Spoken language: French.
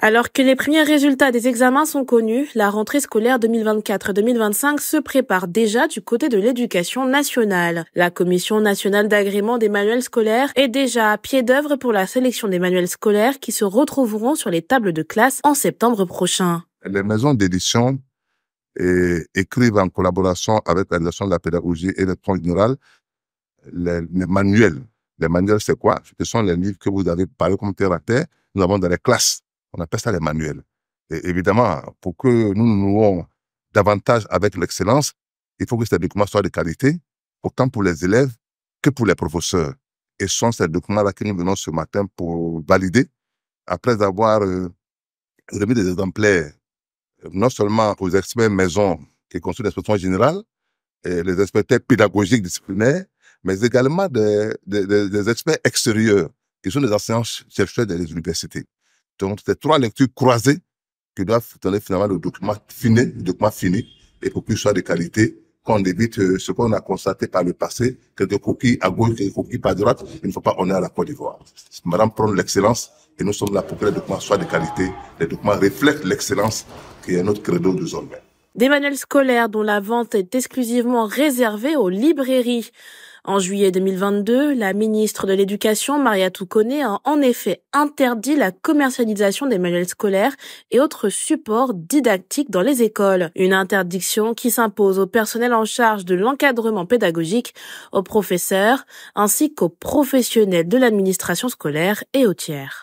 Alors que les premiers résultats des examens sont connus, la rentrée scolaire 2024-2025 se prépare déjà du côté de l'éducation nationale. La Commission nationale d'agrément des manuels scolaires est déjà à pied d'œuvre pour la sélection des manuels scolaires qui se retrouveront sur les tables de classe en septembre prochain. Les maisons d'édition écrivent en collaboration avec la de la pédagogie et le général les, manuels. Les manuels, c'est quoi Ce sont les livres que vous avez parlé comme terre à terre. Nous avons dans les classes on appelle ça les manuels. Et évidemment, pour que nous nous nouons davantage avec l'excellence, il faut que ces documents soient de qualité, autant pour les élèves que pour les professeurs. Et ce sont ces documents-là que nous venons ce matin pour valider, après avoir euh, remis des exemplaires, euh, non seulement aux experts maison qui construisent l'inspection générale, et les experts pédagogiques disciplinaires, mais également des, des experts extérieurs, qui sont des enseignants chercheurs des universités. Donc c'est trois lectures croisées qui doivent donner finalement le document fini, le document fini, et pour qu'il soit de qualité, qu'on évite euh, ce qu'on a constaté par le passé, que des coquilles à gauche, des coquilles à droite, il ne faut pas on est à la Côte d'Ivoire. Madame prend l'excellence, et nous sommes là pour que les documents soient de qualité, les documents reflètent l'excellence qui est notre credo de zone. Des manuels scolaires dont la vente est exclusivement réservée aux librairies. En juillet 2022, la ministre de l'Éducation, Maria Touconné, a en effet interdit la commercialisation des manuels scolaires et autres supports didactiques dans les écoles. Une interdiction qui s'impose au personnel en charge de l'encadrement pédagogique, aux professeurs, ainsi qu'aux professionnels de l'administration scolaire et aux tiers.